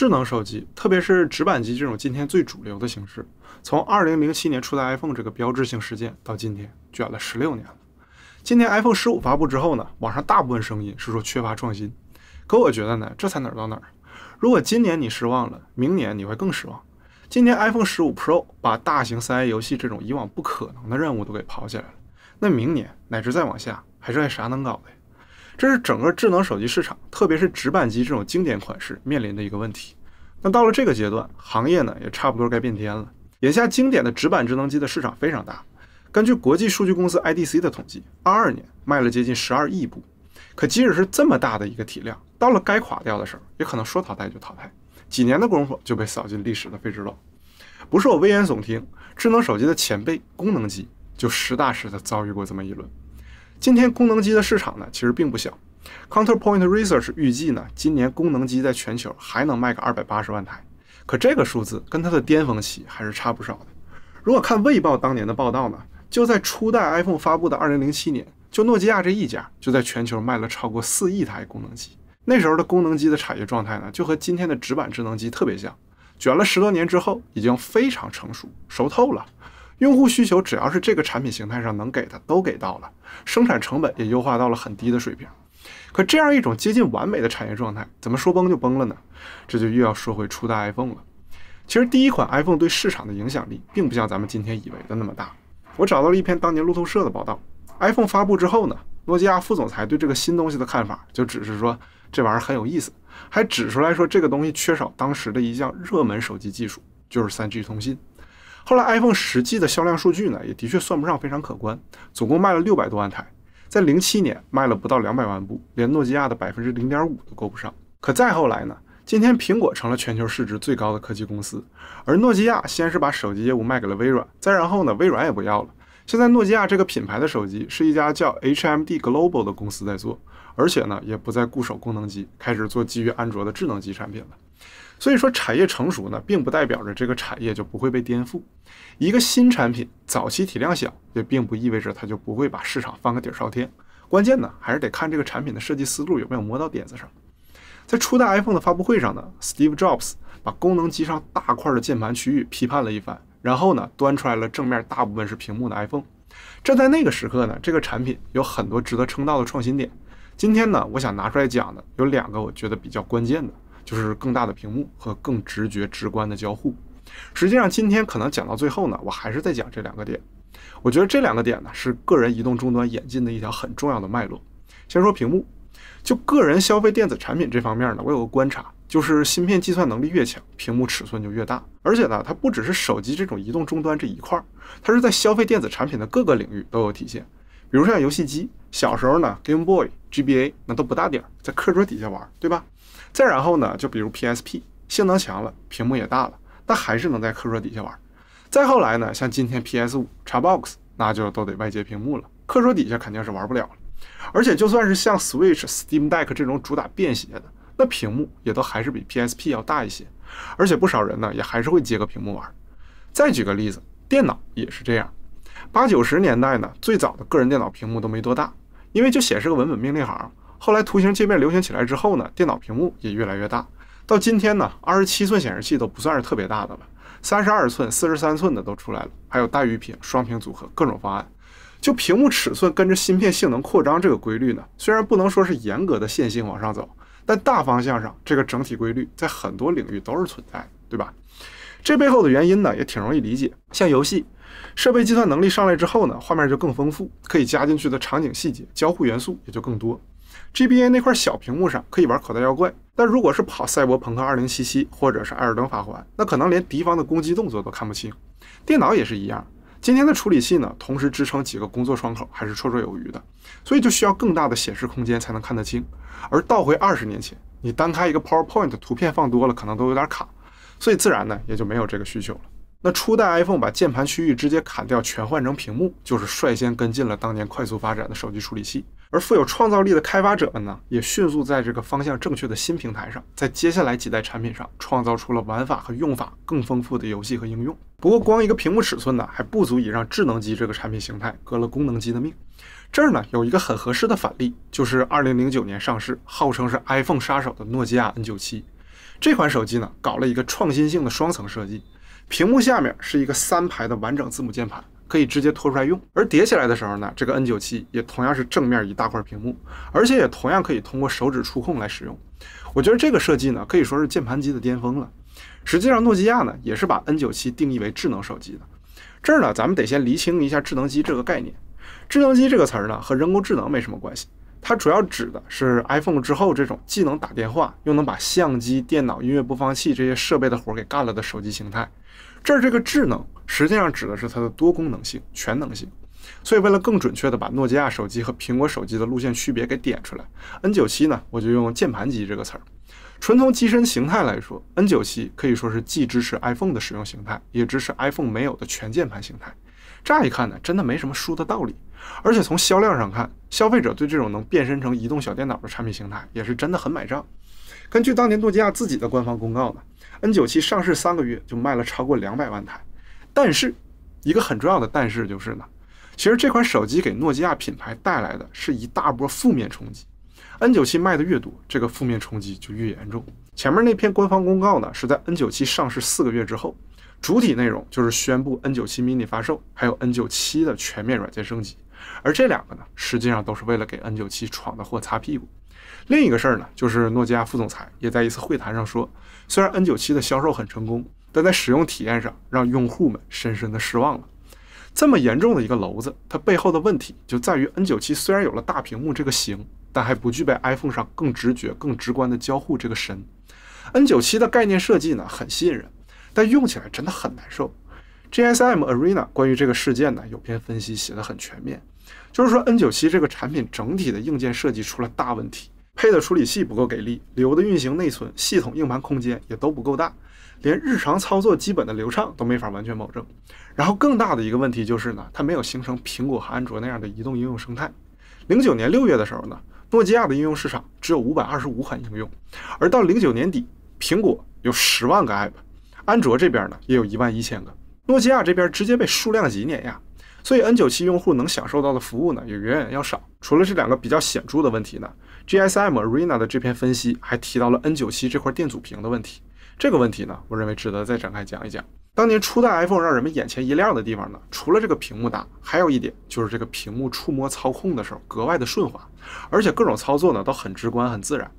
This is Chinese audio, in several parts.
智能手机，特别是直板机这种今天最主流的形式，从二零零七年出的 iPhone 这个标志性事件到今天，卷了十六年了。今天 iPhone 十五发布之后呢，网上大部分声音是说缺乏创新，可我觉得呢，这才哪儿到哪儿？如果今年你失望了，明年你会更失望。今年 iPhone 十五 Pro 把大型三 A 游戏这种以往不可能的任务都给跑起来了，那明年乃至再往下，还剩下啥能搞的？这是整个智能手机市场，特别是直板机这种经典款式面临的一个问题。那到了这个阶段，行业呢也差不多该变天了。眼下经典的直板智能机的市场非常大，根据国际数据公司 IDC 的统计，二二年卖了接近十二亿部。可即使是这么大的一个体量，到了该垮掉的时候，也可能说淘汰就淘汰，几年的功夫就被扫进历史的废纸篓。不是我危言耸听，智能手机的前辈功能机就实打实的遭遇过这么一轮。今天功能机的市场呢，其实并不小。Counterpoint Research 预计呢，今年功能机在全球还能卖个二百八十万台，可这个数字跟它的巅峰期还是差不少的。如果看卫报当年的报道呢，就在初代 iPhone 发布的二零零七年，就诺基亚这一家就在全球卖了超过四亿台功能机。那时候的功能机的产业状态呢，就和今天的直板智能机特别像，卷了十多年之后，已经非常成熟，熟透了。用户需求只要是这个产品形态上能给的都给到了，生产成本也优化到了很低的水平。可这样一种接近完美的产业状态，怎么说崩就崩了呢？这就又要说回初代 iPhone 了。其实第一款 iPhone 对市场的影响力，并不像咱们今天以为的那么大。我找到了一篇当年路透社的报道，iPhone 发布之后呢，诺基亚副总裁对这个新东西的看法，就只是说这玩意儿很有意思，还指出来说这个东西缺少当时的一项热门手机技术，就是 3G 通信。后来 iPhone 实际的销量数据呢，也的确算不上非常可观，总共卖了六百多万台，在零七年卖了不到两百万部，连诺基亚的百分之零点五都够不上。可再后来呢，今天苹果成了全球市值最高的科技公司，而诺基亚先是把手机业务卖给了微软，再然后呢，微软也不要了。现在诺基亚这个品牌的手机是一家叫 HMD Global 的公司在做，而且呢，也不再固守功能机，开始做基于安卓的智能机产品了。所以说，产业成熟呢，并不代表着这个产业就不会被颠覆。一个新产品早期体量小，也并不意味着它就不会把市场翻个底朝天。关键呢，还是得看这个产品的设计思路有没有摸到点子上。在初代 iPhone 的发布会上呢，Steve Jobs 把功能机上大块的键盘区域批判了一番，然后呢，端出来了正面大部分是屏幕的 iPhone。这在那个时刻呢，这个产品有很多值得称道的创新点。今天呢，我想拿出来讲的有两个，我觉得比较关键的。就是更大的屏幕和更直觉直观的交互。实际上，今天可能讲到最后呢，我还是在讲这两个点。我觉得这两个点呢，是个人移动终端演进的一条很重要的脉络。先说屏幕，就个人消费电子产品这方面呢，我有个观察，就是芯片计算能力越强，屏幕尺寸就越大。而且呢，它不只是手机这种移动终端这一块，它是在消费电子产品的各个领域都有体现。比如像游戏机，小时候呢，Game Boy、GBA 那都不大点儿，在课桌底下玩，对吧？再然后呢，就比如 PSP，性能强了，屏幕也大了，但还是能在课桌底下玩。再后来呢，像今天 PS5、Xbox，那就都得外接屏幕了，课桌底下肯定是玩不了了。而且就算是像 Switch、Steam Deck 这种主打便携的，那屏幕也都还是比 PSP 要大一些。而且不少人呢，也还是会接个屏幕玩。再举个例子，电脑也是这样。八九十年代呢，最早的个人电脑屏幕都没多大，因为就显示个文本命令行。后来图形界面流行起来之后呢，电脑屏幕也越来越大。到今天呢，二十七寸显示器都不算是特别大的了，三十二寸、四十三寸的都出来了，还有大鱼屏、双屏组合各种方案。就屏幕尺寸跟着芯片性能扩张这个规律呢，虽然不能说是严格的线性往上走，但大方向上这个整体规律在很多领域都是存在的，对吧？这背后的原因呢，也挺容易理解。像游戏设备计算能力上来之后呢，画面就更丰富，可以加进去的场景细节、交互元素也就更多。GBA 那块小屏幕上可以玩口袋妖怪，但如果是跑赛博朋克二零七七或者是艾尔登法环，那可能连敌方的攻击动作都看不清。电脑也是一样，今天的处理器呢，同时支撑几个工作窗口还是绰绰有余的，所以就需要更大的显示空间才能看得清。而倒回二十年前，你单开一个 PowerPoint，图片放多了可能都有点卡，所以自然呢也就没有这个需求了。那初代 iPhone 把键盘区域直接砍掉，全换成屏幕，就是率先跟进了当年快速发展的手机处理器。而富有创造力的开发者们呢，也迅速在这个方向正确的新平台上，在接下来几代产品上创造出了玩法和用法更丰富的游戏和应用。不过，光一个屏幕尺寸呢，还不足以让智能机这个产品形态革了功能机的命。这儿呢，有一个很合适的反例，就是二零零九年上市，号称是 iPhone 杀手的诺基亚 N 九七。这款手机呢，搞了一个创新性的双层设计。屏幕下面是一个三排的完整字母键盘，可以直接拖出来用。而叠起来的时候呢，这个 N97 也同样是正面一大块屏幕，而且也同样可以通过手指触控来使用。我觉得这个设计呢，可以说是键盘机的巅峰了。实际上，诺基亚呢也是把 N97 定义为智能手机的。这儿呢，咱们得先厘清一下智能机这个概念。智能机这个词儿呢，和人工智能没什么关系。它主要指的是 iPhone 之后这种既能打电话又能把相机、电脑、音乐播放器这些设备的活儿给干了的手机形态。这儿这个智能实际上指的是它的多功能性、全能性。所以为了更准确地把诺基亚手机和苹果手机的路线区别给点出来，N97 呢，我就用键盘机这个词儿。纯从机身形态来说，N97 可以说是既支持 iPhone 的使用形态，也支持 iPhone 没有的全键盘形态。乍一看呢，真的没什么输的道理。而且从销量上看，消费者对这种能变身成移动小电脑的产品形态也是真的很买账。根据当年诺基亚自己的官方公告呢，N97 上市三个月就卖了超过两百万台。但是一个很重要的但是就是呢，其实这款手机给诺基亚品牌带来的是一大波负面冲击。N97 卖的越多，这个负面冲击就越严重。前面那篇官方公告呢，是在 N97 上市四个月之后，主体内容就是宣布 N97 Mini 发售，还有 N97 的全面软件升级。而这两个呢，实际上都是为了给 N97 闯的祸擦屁股。另一个事儿呢，就是诺基亚副总裁也在一次会谈上说，虽然 N97 的销售很成功，但在使用体验上让用户们深深的失望了。这么严重的一个篓子，它背后的问题就在于 N97 虽然有了大屏幕这个型，但还不具备 iPhone 上更直觉、更直观的交互这个神。N97 的概念设计呢很吸引人，但用起来真的很难受。GSM Arena 关于这个事件呢有篇分析写得很全面。就是说，N97 这个产品整体的硬件设计出了大问题，配的处理器不够给力，留的运行内存、系统硬盘空间也都不够大，连日常操作基本的流畅都没法完全保证。然后更大的一个问题就是呢，它没有形成苹果和安卓那样的移动应用生态。零九年六月的时候呢，诺基亚的应用市场只有五百二十五款应用，而到零九年底，苹果有十万个 app，安卓这边呢也有一万一千个，诺基亚这边直接被数量级碾压。所以，N97 用户能享受到的服务呢，也远远要少。除了这两个比较显著的问题呢，GSM Arena 的这篇分析还提到了 N97 这块电阻屏的问题。这个问题呢，我认为值得再展开讲一讲。当年初代 iPhone 让人们眼前一亮的地方呢，除了这个屏幕大，还有一点就是这个屏幕触摸操控的时候格外的顺滑，而且各种操作呢都很直观、很自然。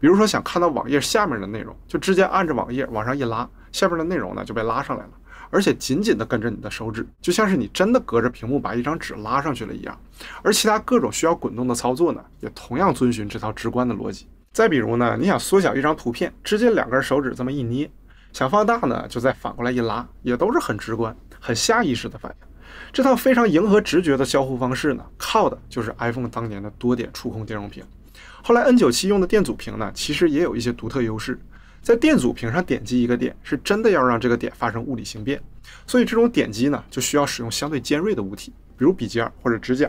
比如说想看到网页下面的内容，就直接按着网页往上一拉。下边的内容呢就被拉上来了，而且紧紧地跟着你的手指，就像是你真的隔着屏幕把一张纸拉上去了一样。而其他各种需要滚动的操作呢，也同样遵循这套直观的逻辑。再比如呢，你想缩小一张图片，直接两根手指这么一捏；想放大呢，就再反过来一拉，也都是很直观、很下意识的反应。这套非常迎合直觉的交互方式呢，靠的就是 iPhone 当年的多点触控电容屏。后来 N97 用的电阻屏呢，其实也有一些独特优势。在电阻屏上点击一个点，是真的要让这个点发生物理形变，所以这种点击呢，就需要使用相对尖锐的物体，比如笔尖或者指甲，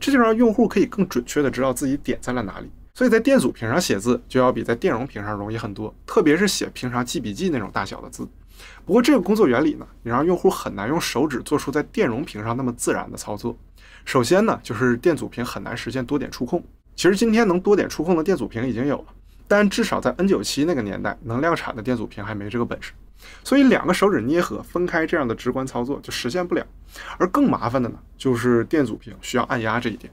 这就让用户可以更准确的知道自己点在了哪里。所以在电阻屏上写字就要比在电容屏上容易很多，特别是写平常记笔记那种大小的字。不过这个工作原理呢，也让用户很难用手指做出在电容屏上那么自然的操作。首先呢，就是电阻屏很难实现多点触控，其实今天能多点触控的电阻屏已经有了。但至少在 N97 那个年代，能量产的电阻屏还没这个本事，所以两个手指捏合、分开这样的直观操作就实现不了。而更麻烦的呢，就是电阻屏需要按压这一点。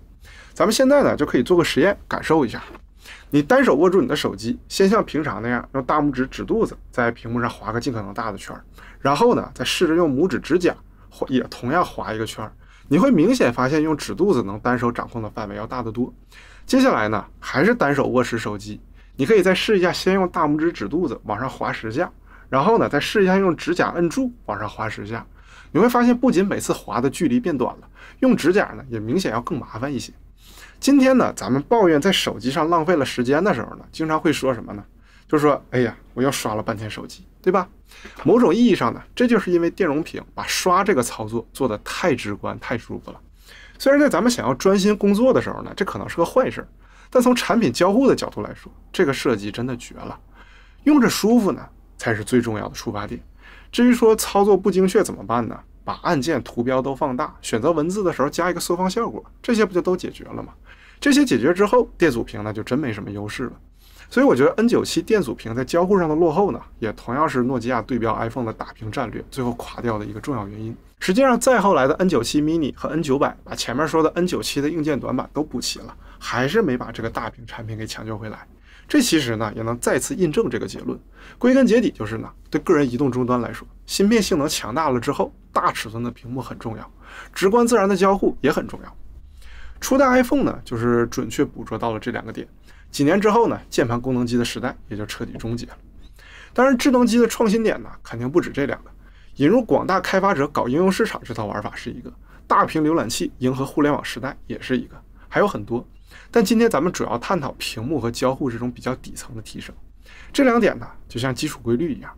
咱们现在呢，就可以做个实验，感受一下。你单手握住你的手机，先像平常那样用大拇指指肚子在屏幕上划个尽可能大的圈儿，然后呢，再试着用拇指指甲划，也同样划一个圈儿。你会明显发现，用指肚子能单手掌控的范围要大得多。接下来呢，还是单手握持手机。你可以再试一下，先用大拇指指肚子往上划十下，然后呢，再试一下用指甲摁住往上划十下，你会发现，不仅每次划的距离变短了，用指甲呢也明显要更麻烦一些。今天呢，咱们抱怨在手机上浪费了时间的时候呢，经常会说什么呢？就说，哎呀，我又刷了半天手机，对吧？某种意义上呢，这就是因为电容屏把刷这个操作做得太直观太舒服了。虽然在咱们想要专心工作的时候呢，这可能是个坏事。儿，但从产品交互的角度来说，这个设计真的绝了，用着舒服呢才是最重要的出发点。至于说操作不精确怎么办呢？把按键图标都放大，选择文字的时候加一个缩放效果，这些不就都解决了吗？这些解决之后，电阻屏那就真没什么优势了。所以我觉得 N97 电阻屏在交互上的落后呢，也同样是诺基亚对标 iPhone 的打平战略最后垮掉的一个重要原因。实际上，再后来的 N97 Mini 和 N900 把前面说的 N97 的硬件短板都补齐了，还是没把这个大屏产品给抢救回来。这其实呢，也能再次印证这个结论。归根结底就是呢，对个人移动终端来说，芯片性能强大了之后，大尺寸的屏幕很重要，直观自然的交互也很重要。初代 iPhone 呢，就是准确捕捉到了这两个点。几年之后呢，键盘功能机的时代也就彻底终结了。当然，智能机的创新点呢，肯定不止这两个。引入广大开发者搞应用市场这套玩法是一个，大屏浏览器迎合互联网时代也是一个，还有很多。但今天咱们主要探讨屏幕和交互这种比较底层的提升。这两点呢，就像基础规律一样，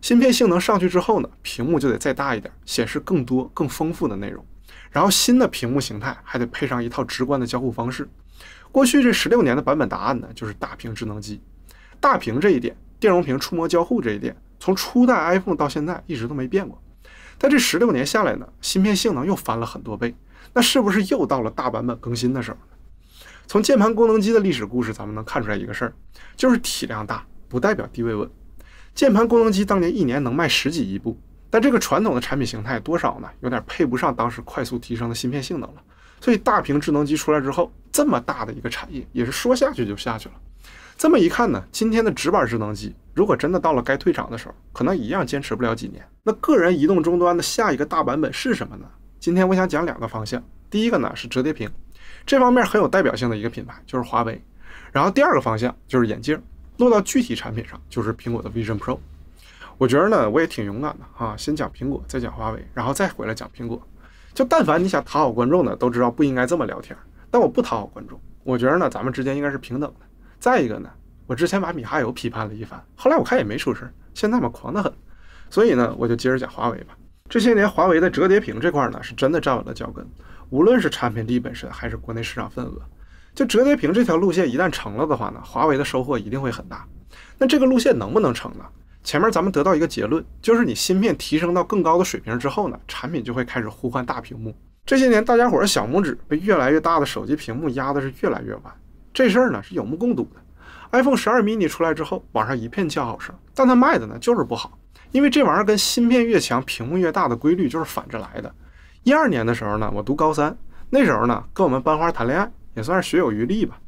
芯片性能上去之后呢，屏幕就得再大一点，显示更多更丰富的内容。然后新的屏幕形态还得配上一套直观的交互方式。过去这十六年的版本答案呢，就是大屏智能机，大屏这一点，电容屏触摸交互这一点。从初代 iPhone 到现在一直都没变过，但这十六年下来呢，芯片性能又翻了很多倍，那是不是又到了大版本更新的时候呢？从键盘功能机的历史故事，咱们能看出来一个事儿，就是体量大不代表地位稳。键盘功能机当年一年能卖十几亿部，但这个传统的产品形态多少呢？有点配不上当时快速提升的芯片性能了。所以大屏智能机出来之后，这么大的一个产业，也是说下去就下去了。这么一看呢，今天的直板智能机如果真的到了该退场的时候，可能一样坚持不了几年。那个人移动终端的下一个大版本是什么呢？今天我想讲两个方向，第一个呢是折叠屏，这方面很有代表性的一个品牌就是华为。然后第二个方向就是眼镜，落到具体产品上就是苹果的 Vision Pro。我觉得呢，我也挺勇敢的啊，先讲苹果，再讲华为，然后再回来讲苹果。就但凡你想讨好观众的，都知道不应该这么聊天。但我不讨好观众，我觉得呢，咱们之间应该是平等的。再一个呢，我之前把米哈游批判了一番，后来我看也没出事儿，现在嘛狂得很，所以呢，我就接着讲华为吧。这些年，华为的折叠屏这块呢，是真的站稳了脚跟，无论是产品力本身，还是国内市场份额。就折叠屏这条路线一旦成了的话呢，华为的收获一定会很大。那这个路线能不能成呢？前面咱们得到一个结论，就是你芯片提升到更高的水平之后呢，产品就会开始呼唤大屏幕。这些年，大家伙的小拇指被越来越大的手机屏幕压的是越来越弯。这事儿呢是有目共睹的，iPhone 十二 mini 出来之后，网上一片叫好声，但它卖的呢就是不好，因为这玩意儿跟芯片越强、屏幕越大的规律就是反着来的。一二年的时候呢，我读高三，那时候呢跟我们班花谈恋爱，也算是学有余力吧。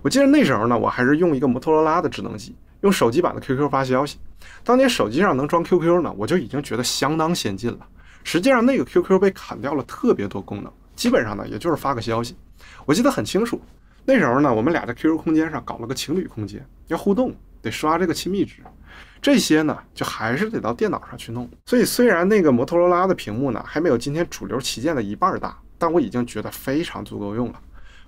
我记得那时候呢，我还是用一个摩托罗拉的智能机，用手机版的 QQ 发消息。当年手机上能装 QQ 呢，我就已经觉得相当先进了。实际上那个 QQ 被砍掉了特别多功能，基本上呢也就是发个消息。我记得很清楚。那时候呢，我们俩在 QQ 空间上搞了个情侣空间，要互动得刷这个亲密值，这些呢就还是得到电脑上去弄。所以虽然那个摩托罗拉的屏幕呢还没有今天主流旗舰的一半大，但我已经觉得非常足够用了。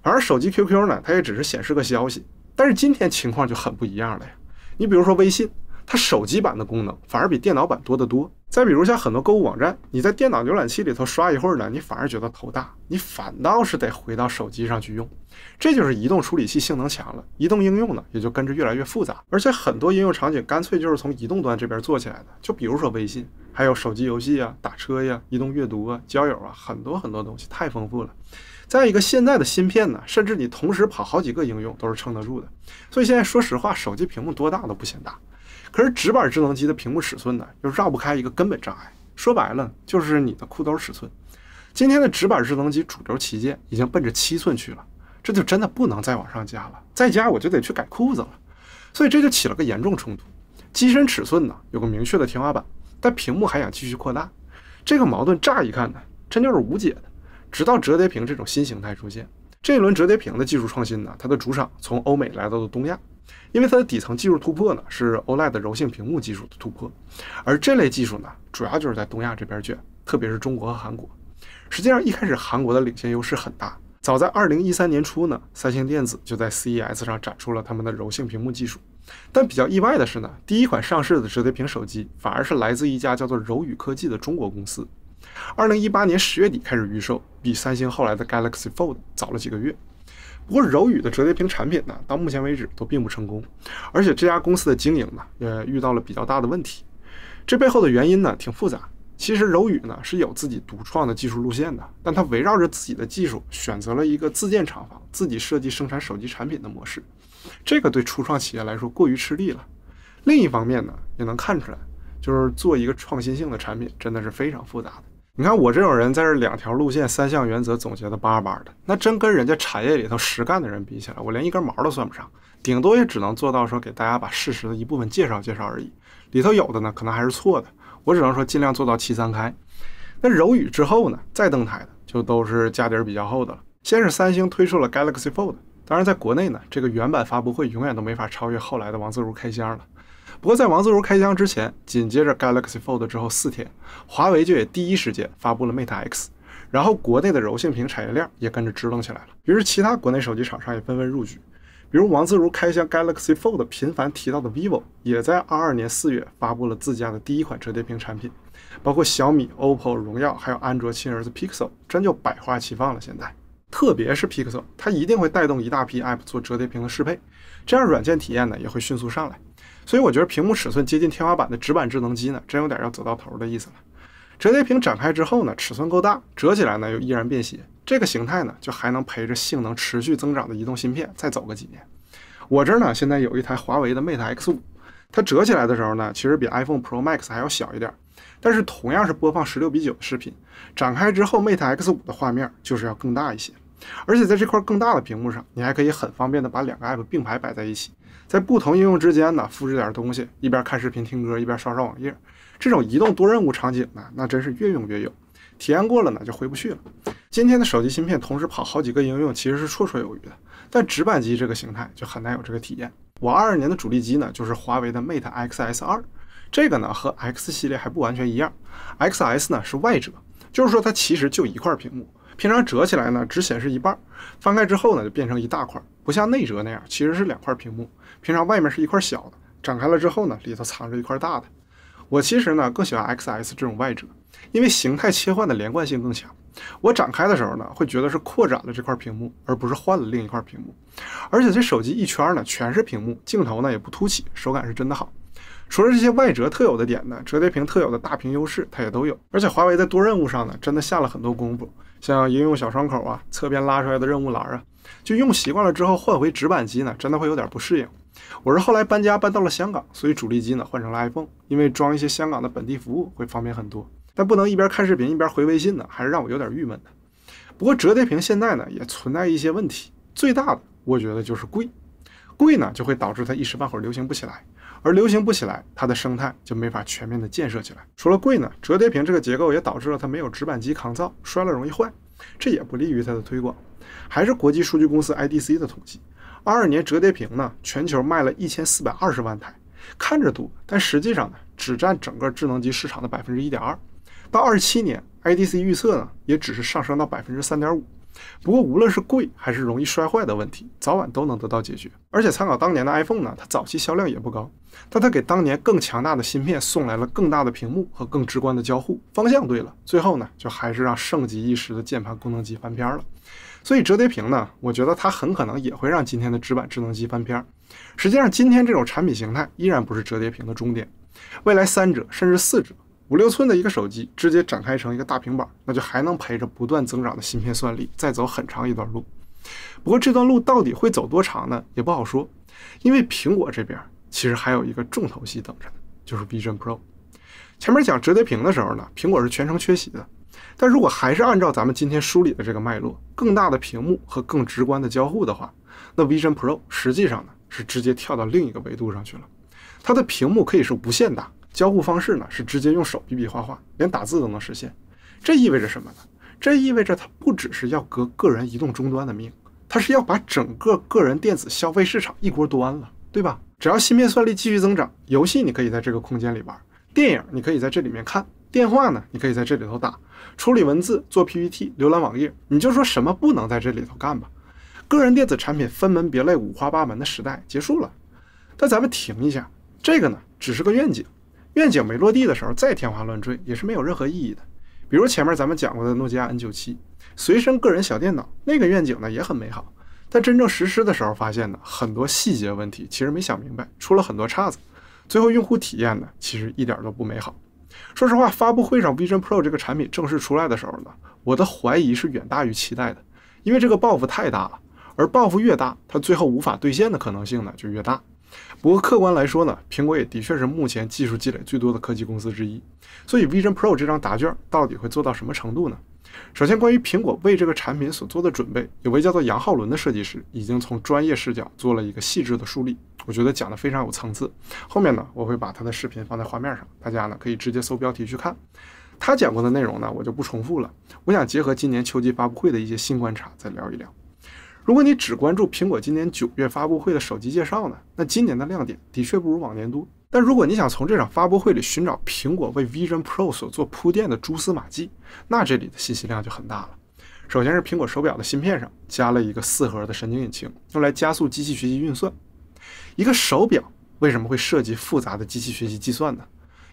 反而手机 QQ 呢，它也只是显示个消息，但是今天情况就很不一样了呀。你比如说微信，它手机版的功能反而比电脑版多得多。再比如像很多购物网站，你在电脑浏览器里头刷一会儿呢，你反而觉得头大，你反倒是得回到手机上去用，这就是移动处理器性能强了，移动应用呢也就跟着越来越复杂，而且很多应用场景干脆就是从移动端这边做起来的，就比如说微信，还有手机游戏啊、打车呀、移动阅读啊、交友啊，很多很多东西太丰富了。再一个，现在的芯片呢，甚至你同时跑好几个应用都是撑得住的，所以现在说实话，手机屏幕多大都不嫌大。可是直板智能机的屏幕尺寸呢，又绕不开一个根本障碍，说白了就是你的裤兜尺寸。今天的直板智能机主流旗舰已经奔着七寸去了，这就真的不能再往上加了，再加我就得去改裤子了。所以这就起了个严重冲突，机身尺寸呢有个明确的天花板，但屏幕还想继续扩大，这个矛盾乍一看呢真就是无解的，直到折叠屏这种新形态出现。这一轮折叠屏的技术创新呢，它的主场从欧美来到了东亚。因为它的底层技术突破呢，是 OLED 柔性屏幕技术的突破，而这类技术呢，主要就是在东亚这边卷，特别是中国和韩国。实际上，一开始韩国的领先优势很大，早在2013年初呢，三星电子就在 CES 上展出了他们的柔性屏幕技术。但比较意外的是呢，第一款上市的折叠屏手机反而是来自一家叫做柔宇科技的中国公司。2018年十月底开始预售，比三星后来的 Galaxy Fold 早了几个月。不过柔宇的折叠屏产品呢，到目前为止都并不成功，而且这家公司的经营呢，也遇到了比较大的问题。这背后的原因呢，挺复杂。其实柔宇呢是有自己独创的技术路线的，但它围绕着自己的技术，选择了一个自建厂房、自己设计生产手机产品的模式，这个对初创企业来说过于吃力了。另一方面呢，也能看出来，就是做一个创新性的产品，真的是非常复杂的。你看我这种人在这两条路线三项原则总结的巴巴的，那真跟人家产业里头实干的人比起来，我连一根毛都算不上，顶多也只能做到说给大家把事实的一部分介绍介绍而已。里头有的呢，可能还是错的，我只能说尽量做到七三开。那柔宇之后呢，再登台的就都是家底儿比较厚的了。先是三星推出了 Galaxy Fold，当然在国内呢，这个原版发布会永远都没法超越后来的王自如开箱了。不过在王自如开箱之前，紧接着 Galaxy Fold 之后四天，华为就也第一时间发布了 Mate X，然后国内的柔性屏产业链也跟着支棱起来了。于是其他国内手机厂商也纷纷入局，比如王自如开箱 Galaxy Fold 频繁提到的 vivo，也在二二年四月发布了自家的第一款折叠屏产品，包括小米、OPPO、荣耀，还有安卓亲儿子 Pixel，真就百花齐放了。现在，特别是 Pixel，它一定会带动一大批 app 做折叠屏的适配，这样软件体验呢也会迅速上来。所以我觉得屏幕尺寸接近天花板的直板智能机呢，真有点要走到头的意思了。折叠屏展开之后呢，尺寸够大，折起来呢又依然便携，这个形态呢，就还能陪着性能持续增长的移动芯片再走个几年。我这儿呢，现在有一台华为的 Mate X 五，它折起来的时候呢，其实比 iPhone Pro Max 还要小一点，但是同样是播放十六比九的视频，展开之后 Mate X 五的画面就是要更大一些，而且在这块更大的屏幕上，你还可以很方便的把两个 app 并排摆在一起。在不同应用之间呢，复制点东西，一边看视频听歌，一边刷刷网页，这种移动多任务场景呢，那真是越用越有。体验过了呢，就回不去了。今天的手机芯片同时跑好几个应用，其实是绰绰有余的。但直板机这个形态就很难有这个体验。我二二年的主力机呢，就是华为的 Mate Xs 二，这个呢和 X 系列还不完全一样。Xs 呢是外折，就是说它其实就一块屏幕，平常折起来呢只显示一半，翻开之后呢就变成一大块。不像内折那样，其实是两块屏幕，平常外面是一块小的，展开了之后呢，里头藏着一块大的。我其实呢更喜欢 XS 这种外折，因为形态切换的连贯性更强。我展开的时候呢，会觉得是扩展了这块屏幕，而不是换了另一块屏幕。而且这手机一圈呢全是屏幕，镜头呢也不凸起，手感是真的好。除了这些外折特有的点呢，折叠屏特有的大屏优势它也都有。而且华为在多任务上呢，真的下了很多功夫，像应用小窗口啊，侧边拉出来的任务栏啊。就用习惯了之后换回直板机呢，真的会有点不适应。我是后来搬家搬到了香港，所以主力机呢换成了 iPhone，因为装一些香港的本地服务会方便很多。但不能一边看视频一边回微信呢，还是让我有点郁闷的。不过折叠屏现在呢也存在一些问题，最大的我觉得就是贵。贵呢就会导致它一时半会儿流行不起来，而流行不起来，它的生态就没法全面的建设起来。除了贵呢，折叠屏这个结构也导致了它没有直板机抗造，摔了容易坏，这也不利于它的推广。还是国际数据公司 IDC 的统计，二二年折叠屏呢，全球卖了一千四百二十万台，看着多，但实际上呢，只占整个智能机市场的百分之一点二。到二七年，IDC 预测呢，也只是上升到百分之三点五。不过，无论是贵还是容易摔坏的问题，早晚都能得到解决。而且，参考当年的 iPhone 呢，它早期销量也不高，但它给当年更强大的芯片送来了更大的屏幕和更直观的交互。方向对了，最后呢，就还是让盛极一时的键盘功能机翻篇了。所以折叠屏呢，我觉得它很可能也会让今天的直板智能机翻篇儿。实际上，今天这种产品形态依然不是折叠屏的终点，未来三折甚至四折、五六寸的一个手机直接展开成一个大平板，那就还能陪着不断增长的芯片算力再走很长一段路。不过这段路到底会走多长呢，也不好说，因为苹果这边其实还有一个重头戏等着呢，就是 Pro。前面讲折叠屏的时候呢，苹果是全程缺席的。但如果还是按照咱们今天梳理的这个脉络，更大的屏幕和更直观的交互的话，那 Vision Pro 实际上呢是直接跳到另一个维度上去了。它的屏幕可以是无限大，交互方式呢是直接用手比比画画，连打字都能实现。这意味着什么呢？这意味着它不只是要革个人移动终端的命，它是要把整个个人电子消费市场一锅端了，对吧？只要芯片算力继续增长，游戏你可以在这个空间里玩，电影你可以在这里面看。电话呢？你可以在这里头打，处理文字、做 PPT、浏览网页，你就说什么不能在这里头干吧。个人电子产品分门别类、五花八门的时代结束了。但咱们停一下，这个呢只是个愿景，愿景没落地的时候，再天花乱坠也是没有任何意义的。比如前面咱们讲过的诺基亚 N 九七随身个人小电脑，那个愿景呢也很美好，但真正实施的时候发现呢很多细节问题其实没想明白，出了很多岔子，最后用户体验呢其实一点都不美好。说实话，发布会上 Vision Pro 这个产品正式出来的时候呢，我的怀疑是远大于期待的，因为这个抱负太大了，而抱负越大，它最后无法兑现的可能性呢就越大。不过客观来说呢，苹果也的确是目前技术积累最多的科技公司之一，所以 Vision Pro 这张答卷到底会做到什么程度呢？首先，关于苹果为这个产品所做的准备，有位叫做杨浩伦的设计师已经从专业视角做了一个细致的梳理，我觉得讲得非常有层次。后面呢，我会把他的视频放在画面上，大家呢可以直接搜标题去看。他讲过的内容呢，我就不重复了。我想结合今年秋季发布会的一些新观察再聊一聊。如果你只关注苹果今年九月发布会的手机介绍呢，那今年的亮点的确不如往年多。但如果你想从这场发布会里寻找苹果为 Vision Pro 所做铺垫的蛛丝马迹，那这里的信息量就很大了。首先是苹果手表的芯片上加了一个四核的神经引擎，用来加速机器学习运算。一个手表为什么会涉及复杂的机器学习计算呢？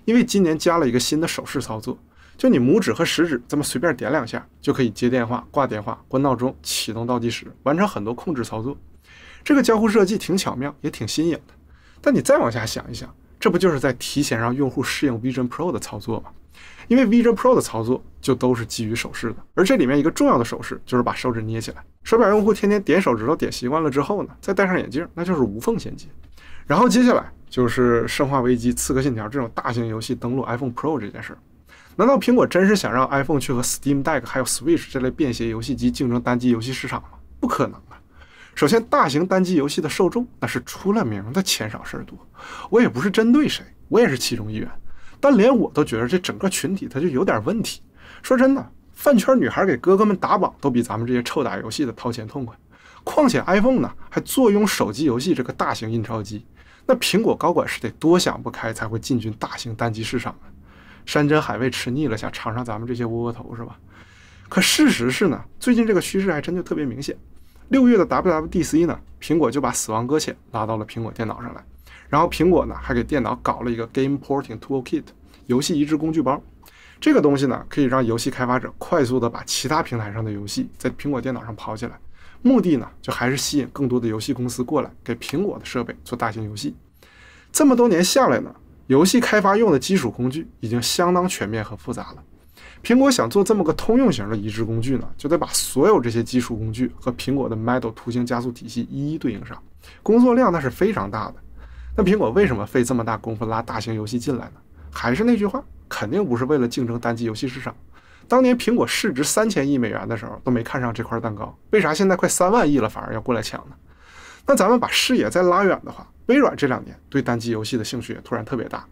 因为今年加了一个新的手势操作，就你拇指和食指这么随便点两下，就可以接电话、挂电话、关闹钟、启动倒计时，完成很多控制操作。这个交互设计挺巧妙，也挺新颖的。但你再往下想一想。这不就是在提前让用户适应 Vision Pro 的操作吗？因为 Vision Pro 的操作就都是基于手势的，而这里面一个重要的手势就是把手指捏起来。手表用户天天点手指头点习惯了之后呢，再戴上眼镜，那就是无缝衔接。然后接下来就是《生化危机》《刺客信条》这种大型游戏登陆 iPhone Pro 这件事，难道苹果真是想让 iPhone 去和 Steam Deck 还有 Switch 这类便携游戏机竞争单机游戏市场吗？不可能。首先，大型单机游戏的受众那是出了名的钱少事儿多。我也不是针对谁，我也是其中一员。但连我都觉得这整个群体他就有点问题。说真的，饭圈女孩给哥哥们打榜都比咱们这些臭打游戏的掏钱痛快。况且 iPhone 呢，还坐拥手机游戏这个大型印钞机。那苹果高管是得多想不开才会进军大型单机市场啊！山珍海味吃腻了，想尝尝咱们这些窝窝头是吧？可事实是呢，最近这个趋势还真就特别明显。六月的 WWDC 呢，苹果就把《死亡搁浅》拉到了苹果电脑上来，然后苹果呢还给电脑搞了一个 Game Porting Tool Kit 游戏移植工具包，这个东西呢可以让游戏开发者快速的把其他平台上的游戏在苹果电脑上跑起来，目的呢就还是吸引更多的游戏公司过来给苹果的设备做大型游戏。这么多年下来呢，游戏开发用的基础工具已经相当全面和复杂了。苹果想做这么个通用型的移植工具呢，就得把所有这些基础工具和苹果的 Metal 图形加速体系一一对应上，工作量那是非常大的。那苹果为什么费这么大功夫拉大型游戏进来呢？还是那句话，肯定不是为了竞争单机游戏市场。当年苹果市值三千亿美元的时候都没看上这块蛋糕，为啥现在快三万亿了反而要过来抢呢？那咱们把视野再拉远的话，微软这两年对单机游戏的兴趣也突然特别大。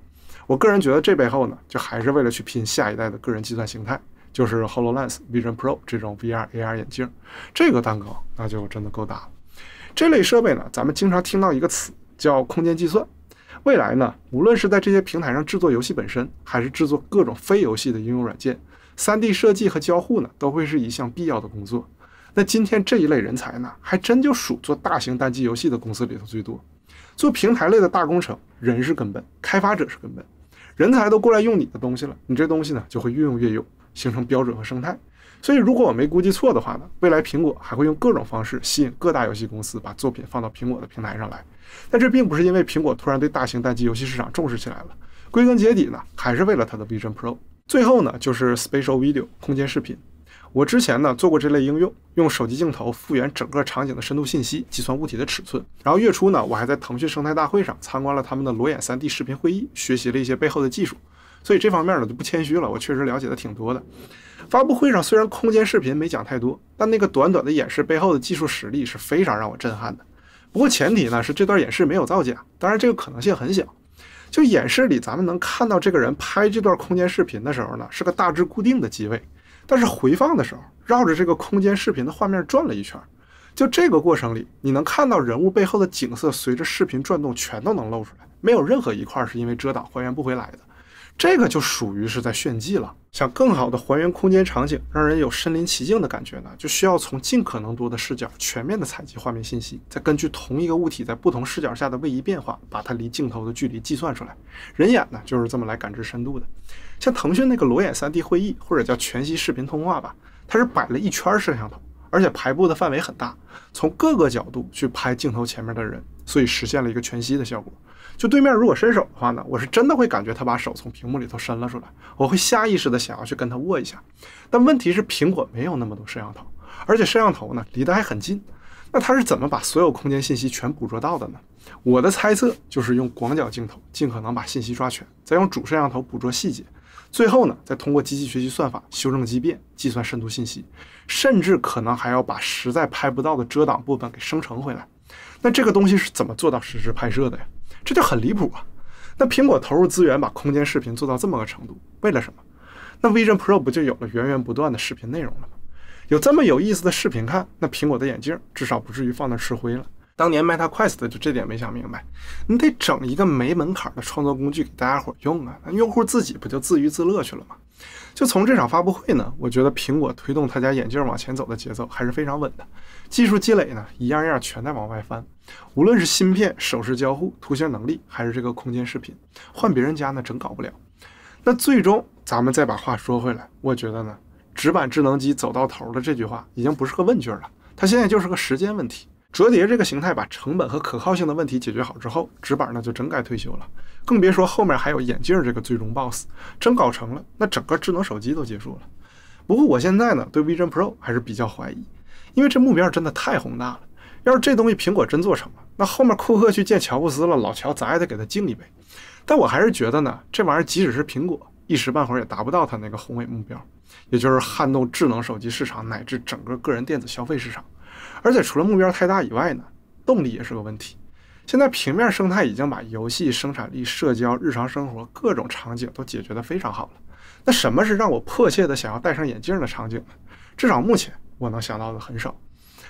我个人觉得这背后呢，就还是为了去拼下一代的个人计算形态，就是 HoloLens、Vision Pro 这种 VR、AR 眼镜，这个蛋糕那就真的够大了。这类设备呢，咱们经常听到一个词叫空间计算。未来呢，无论是在这些平台上制作游戏本身，还是制作各种非游戏的应用软件、三 D 设计和交互呢，都会是一项必要的工作。那今天这一类人才呢，还真就属做大型单机游戏的公司里头最多。做平台类的大工程，人是根本，开发者是根本。人才都过来用你的东西了，你这东西呢就会越用越有，形成标准和生态。所以如果我没估计错的话呢，未来苹果还会用各种方式吸引各大游戏公司把作品放到苹果的平台上来。但这并不是因为苹果突然对大型单机游戏市场重视起来了，归根结底呢，还是为了它的 Vision Pro。最后呢，就是 Spatial Video 空间视频。我之前呢做过这类应用，用手机镜头复原整个场景的深度信息，计算物体的尺寸。然后月初呢，我还在腾讯生态大会上参观了他们的裸眼 3D 视频会议，学习了一些背后的技术。所以这方面呢就不谦虚了，我确实了解的挺多的。发布会上虽然空间视频没讲太多，但那个短短的演示背后的技术实力是非常让我震撼的。不过前提呢是这段演示没有造假，当然这个可能性很小。就演示里咱们能看到，这个人拍这段空间视频的时候呢是个大致固定的机位。但是回放的时候，绕着这个空间视频的画面转了一圈，就这个过程里，你能看到人物背后的景色随着视频转动，全都能露出来，没有任何一块是因为遮挡还原不回来的。这个就属于是在炫技了，想更好的还原空间场景，让人有身临其境的感觉呢，就需要从尽可能多的视角全面的采集画面信息，再根据同一个物体在不同视角下的位移变化，把它离镜头的距离计算出来。人眼呢，就是这么来感知深度的。像腾讯那个裸眼 3D 会议，或者叫全息视频通话吧，它是摆了一圈摄像头，而且排布的范围很大，从各个角度去拍镜头前面的人，所以实现了一个全息的效果。就对面如果伸手的话呢，我是真的会感觉他把手从屏幕里头伸了出来，我会下意识的想要去跟他握一下。但问题是苹果没有那么多摄像头，而且摄像头呢离得还很近，那它是怎么把所有空间信息全捕捉到的呢？我的猜测就是用广角镜头尽可能把信息抓全，再用主摄像头捕捉细节，最后呢再通过机器学习算法修正畸变，计算深度信息，甚至可能还要把实在拍不到的遮挡部分给生成回来。那这个东西是怎么做到实时拍摄的呀？这就很离谱啊！那苹果投入资源把空间视频做到这么个程度，为了什么？那 Vision Pro 不就有了源源不断的视频内容了吗？有这么有意思的视频看，那苹果的眼镜至少不至于放那吃灰了。当年 Meta Quest 的就这点没想明白，你得整一个没门槛的创作工具给大家伙用啊，那用户自己不就自娱自乐去了吗？就从这场发布会呢，我觉得苹果推动他家眼镜往前走的节奏还是非常稳的。技术积累呢，一样样全在往外翻。无论是芯片、手势交互、图形能力，还是这个空间视频，换别人家呢，真搞不了。那最终，咱们再把话说回来，我觉得呢，直板智能机走到头的这句话已经不是个问句了，它现在就是个时间问题。折叠这个形态把成本和可靠性的问题解决好之后，直板那就真该退休了。更别说后面还有眼镜这个最终 BOSS，真搞成了，那整个智能手机都结束了。不过我现在呢对 Vision Pro 还是比较怀疑，因为这目标真的太宏大了。要是这东西苹果真做成了，那后面库克去见乔布斯了，老乔咱也得给他敬一杯。但我还是觉得呢，这玩意儿即使是苹果，一时半会儿也达不到他那个宏伟目标，也就是撼动智能手机市场乃至整个个人电子消费市场。而且除了目标太大以外呢，动力也是个问题。现在平面生态已经把游戏、生产力、社交、日常生活各种场景都解决得非常好了。那什么是让我迫切的想要戴上眼镜的场景呢？至少目前我能想到的很少。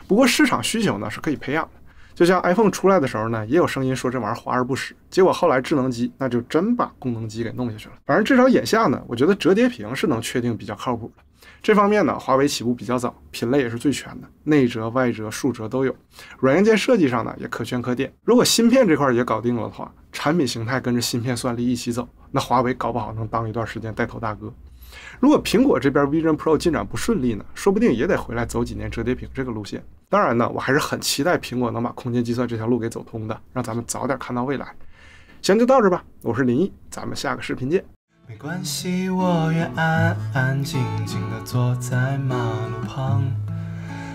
不过市场需求呢是可以培养的。就像 iPhone 出来的时候呢，也有声音说这玩意儿华而不实，结果后来智能机那就真把功能机给弄下去了。反正至少眼下呢，我觉得折叠屏是能确定比较靠谱的。这方面呢，华为起步比较早，品类也是最全的，内折、外折、竖折都有。软硬件设计上呢，也可圈可点。如果芯片这块也搞定了的话，产品形态跟着芯片算力一起走，那华为搞不好能当一段时间带头大哥。如果苹果这边 Vision Pro 进展不顺利呢，说不定也得回来走几年折叠屏这个路线。当然呢，我还是很期待苹果能把空间计算这条路给走通的，让咱们早点看到未来。行，就到这吧，我是林毅，咱们下个视频见。没关系，我愿安安静静的坐在马路旁，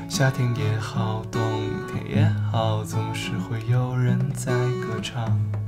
夏天也好，冬天也好，总是会有人在歌唱。